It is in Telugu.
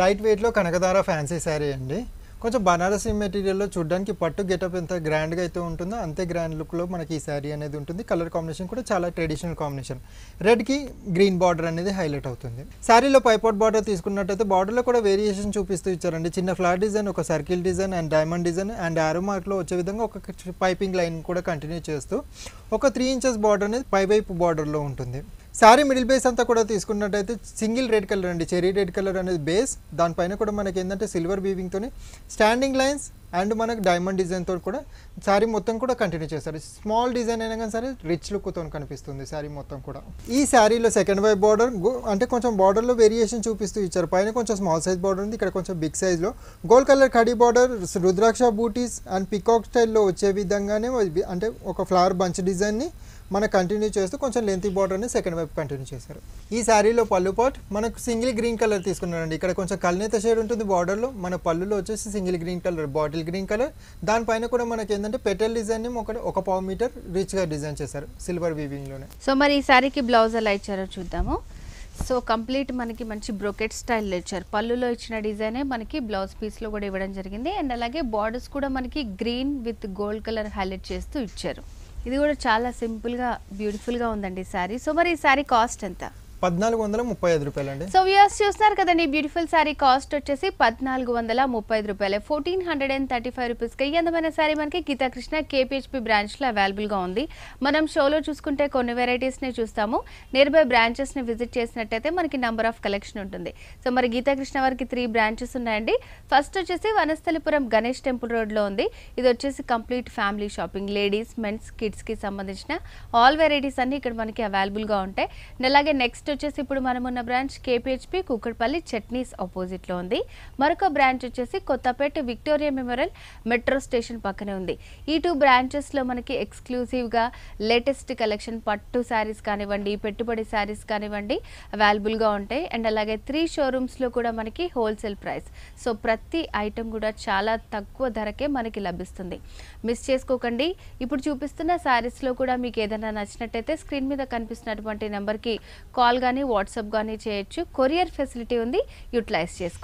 లైట్ వెయిట్లో కనకదార ఫ్యాన్సీ శారీ అండి కొంచెం బనారసీ మెటీరియల్లో చూడడానికి పట్టు గెటప్ ఎంత గ్రాండ్గా అయితే ఉంటుందో అంతే గ్రాండ్ లుక్లో మనకి ఈ శారీ అనేది ఉంటుంది కలర్ కాంబినేషన్ కూడా చాలా ట్రెడిషనల్ కాంబినేషన్ రెడ్కి గ్రీన్ బార్డర్ అనేది హైలైట్ అవుతుంది శారీలో పైపోట్ బార్డర్ తీసుకున్నట్టయితే బార్డర్లో కూడా వేరియేషన్ చూపిస్తూ ఇచ్చారండి చిన్న ఫ్లాట్ డిజైన్ ఒక circle design and diamond design and arrow మార్క్లో వచ్చే విధంగా ఒక పైపింగ్ లైన్ కూడా కంటిన్యూ చేస్తూ ఒక త్రీ ఇంచెస్ బార్డర్ అనేది పైవైపు బార్డర్లో ఉంటుంది శారీ మిడిల్ బేస్ అంతా కూడా తీసుకున్నట్టయితే సింగిల్ రెడ్ కలర్ అండి చెరీ రెడ్ కలర్ అనేది బేస్ దానిపైన కూడా మనకి ఏంటంటే సిల్వర్ బీవింగ్తో స్టాండింగ్ లైన్స్ అండ్ మనకు డైమండ్ డిజైన్తో కూడా శారీ మొత్తం కూడా కంటిన్యూ చేస్తారు స్మాల్ డిజైన్ అయినా కానీ సరే రిచ్ లుక్తో కనిపిస్తుంది శారీ మొత్తం కూడా ఈ శారీలో సెకండ్ వైపు బార్డర్ అంటే కొంచెం బార్డర్లో వేరియేషన్ చూపిస్తూ ఇచ్చారు పైన కొంచెం స్మాల్ సైజ్ బార్డర్ ఉంది ఇక్కడ కొంచెం బిగ్ సైజ్లో గోల్డ్ కలర్ కడీ బార్డర్ రుద్రాక్ష బూటీస్ అండ్ పికాక్ స్టైల్లో వచ్చే విధంగానే అంటే ఒక ఫ్లవర్ బంచ్ డిజైన్ని మనకు కంటిన్యూ చేస్తూ కొంచెం బార్డర్ బార్డర్ని సెకండ్ వైపు కంటిన్యూ చేశారు ఈ శారీలో పళ్ళు పాట్ మనకు సింగిల్ గ్రీన్ కలర్ తీసుకున్నారండి ఇక్కడ కొంచెం కల్నేత షేడ్ ఉంటుంది బార్డర్లో మన పళ్ళులో వచ్చేసి single green colour bottle green colour దానిపైన కూడా మనకి ఏంటంటే పెటల్ డిజైన్ ఒక ఒక పావు మీటర్ రిచ్గా డిజైన్ చేశారు సిల్వర్ వీవింగ్లోనే సో మరి ఈ శారీకి బ్లౌజ్ ఎలా ఇచ్చారో చూద్దాము సో కంప్లీట్ మనకి మంచి బ్రోకెట్ స్టైల్లో ఇచ్చారు పళ్ళులో ఇచ్చిన డిజైనే మనకి బ్లౌజ్ పీస్లో కూడా ఇవ్వడం జరిగింది అండ్ అలాగే బార్డర్స్ కూడా మనకి green with gold colour highlight చేస్తూ ఇచ్చారు ఇది కూడా చాలా సింపుల్గా బ్యూటిఫుల్గా ఉందండి ఈ సారీ సో మరి ఈ సారీ కాస్ట్ ఎంత సో వ్యూస్ చూస్తున్నారు కదండి బ్యూటిఫుల్ సారీ కాస్ట్ వచ్చేసి పద్నాలుగు వందల ముప్పై ఐదు రూపాయలు fourteen hundred and thirty five రూపీస్కి ఈ అందమైన సారీ మనకి గీతాకృష్ణ కేపీహెచ్పి బ్రాంచ్లో అవైలబుల్గా ఉంది మనం షోలో చూసుకుంటే కొన్ని వెరైటీస్ని చూస్తాము నియర్బై బ్రాంచెస్ని విజిట్ చేసినట్టయితే మనకి నెంబర్ ఆఫ్ కలెక్షన్ ఉంటుంది సో మరి గీతాకృష్ణ వారికి త్రీ బ్రాంచెస్ ఉన్నాయండి ఫస్ట్ వచ్చేసి వనస్థలిపురం గణేష్ టెంపుల్ రోడ్లో ఉంది ఇది వచ్చేసి complete family shopping ladies mens కిడ్స్కి సంబంధించిన ఆల్ వెరైటీస్ అన్నీ ఇక్కడ మనకి అవైలబుల్గా ఉంటాయి అలాగే నెక్స్ట్ వచ్చేసి ఇప్పుడు మనం ఉన్న బ్రాంచ్ కేపిహెచ్పి కుక్కడపల్లి చట్నీస్ ఆపోజిట్లో ఉంది మరొక బ్రాంచ్ వచ్చేసి Kothapet Victoria Memorial metro station పక్కనే ఉంది ఈ టూ బ్రాంచెస్లో మనకి ఎక్స్క్లూజివ్గా లేటెస్ట్ కలెక్షన్ పట్టు శారీస్ కానివ్వండి పెట్టుబడి శారీస్ కానివ్వండి అవైలబుల్గా ఉంటాయి అండ్ అలాగే త్రీ షోరూమ్స్లో కూడా మనకి హోల్సేల్ ప్రైస్ సో ప్రతి ఐటెం కూడా చాలా తక్కువ ధరకే మనకి లభిస్తుంది మిస్ చేసుకోకండి ఇప్పుడు చూపిస్తున్న శారీస్లో కూడా మీకు ఏదైనా నచ్చినట్టయితే స్క్రీన్ మీద కనిపిస్తున్నటువంటి నెంబర్కి కాల్ కానీ వాట్సాప్ కానీ చేయొచ్చు కొరియర్ ఫెసిలిటీ ఉంది యూటిలైజ్ చేసుకో